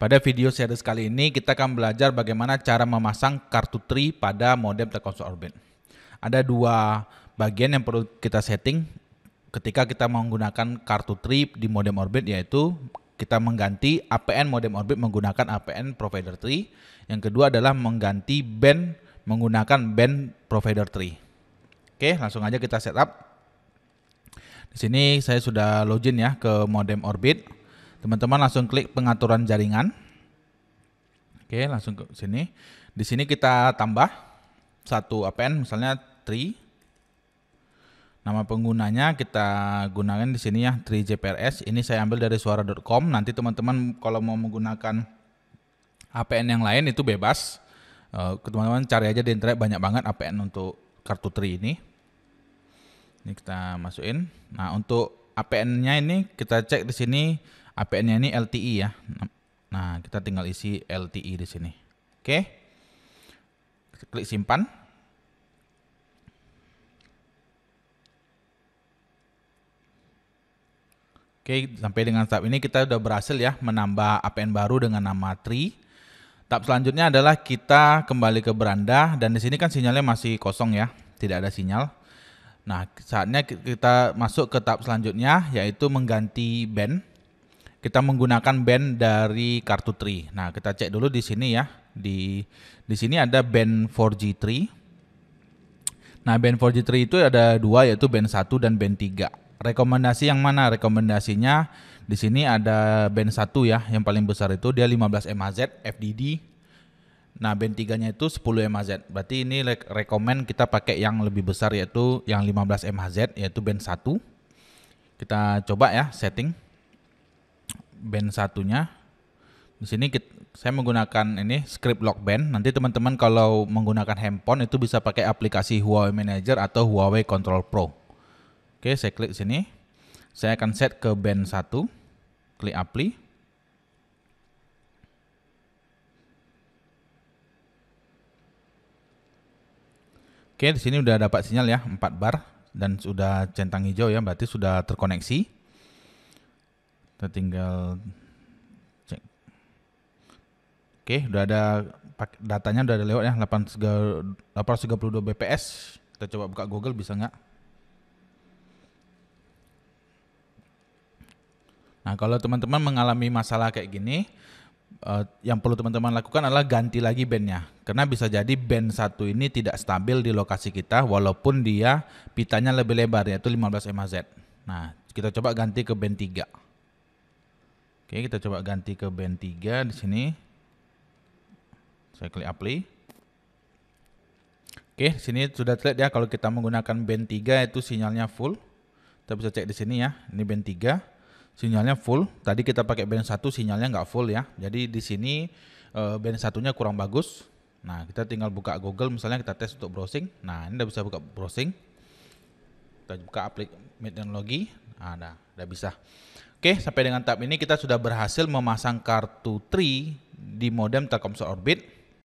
Pada video series kali ini kita akan belajar bagaimana cara memasang kartu tri pada modem Telkomsel Orbit. Ada dua bagian yang perlu kita setting ketika kita menggunakan kartu tri di modem Orbit yaitu kita mengganti APN modem Orbit menggunakan APN provider tri. Yang kedua adalah mengganti band menggunakan band provider tri. Oke, langsung aja kita setup. Di sini saya sudah login ya ke modem Orbit. Teman-teman langsung klik pengaturan jaringan. Oke, langsung ke sini. Di sini kita tambah satu APN misalnya tri. Nama penggunanya kita gunakan di sini ya, tri JPRS. Ini saya ambil dari suara.com. Nanti teman-teman kalau mau menggunakan APN yang lain itu bebas. Eh, teman-teman cari aja di internet banyak banget APN untuk kartu tri ini. Ini kita masukin. Nah, untuk APN-nya ini kita cek di sini APN-nya ini LTE ya. Nah, kita tinggal isi LTE di sini. Oke. Okay. klik simpan. Oke, sampai dengan tahap ini kita sudah berhasil ya menambah APN baru dengan nama Tri. Tahap selanjutnya adalah kita kembali ke beranda dan di sini kan sinyalnya masih kosong ya, tidak ada sinyal. Nah, saatnya kita masuk ke tahap selanjutnya yaitu mengganti band. Kita menggunakan band dari kartu tri Nah, kita cek dulu di sini ya. Di di sini ada band 4G3. Nah, band 4G3 itu ada dua yaitu band 1 dan band 3. Rekomendasi yang mana? Rekomendasinya di sini ada band 1 ya, yang paling besar itu dia 15 MHz FDD Nah, band 3-nya itu 10 MHz. Berarti ini like, rekomend kita pakai yang lebih besar yaitu yang 15 MHz yaitu band 1. Kita coba ya setting band satunya. Di sini kita, saya menggunakan ini script lock band. Nanti teman-teman kalau menggunakan handphone itu bisa pakai aplikasi Huawei Manager atau Huawei Control Pro. Oke, saya klik sini. Saya akan set ke band 1. Klik apply Oke, di sini udah dapat sinyal ya, 4 bar dan sudah centang hijau ya, berarti sudah terkoneksi. Kita tinggal cek. Oke, udah ada datanya udah ada lewat ya, 832 BPS. Kita coba buka Google bisa nggak? Nah, kalau teman-teman mengalami masalah kayak gini, uh, yang perlu teman-teman lakukan adalah ganti lagi bandnya karena bisa jadi band satu ini tidak stabil di lokasi kita walaupun dia pitanya lebih lebar yaitu 15 mhz nah kita coba ganti ke band 3 oke kita coba ganti ke band 3 di sini saya klik apply oke di sini sudah terlihat ya kalau kita menggunakan band 3 itu sinyalnya full kita bisa cek di sini ya ini band 3 sinyalnya full. Tadi kita pakai band satu sinyalnya nggak full ya. Jadi di sini eh, band satunya kurang bagus. Nah, kita tinggal buka Google misalnya kita tes untuk browsing. Nah, ini udah bisa buka browsing. Kita buka aplikasi logi. Nah, udah, udah bisa. Oke, sampai dengan tahap ini kita sudah berhasil memasang kartu tri di modem Telkomsel Orbit.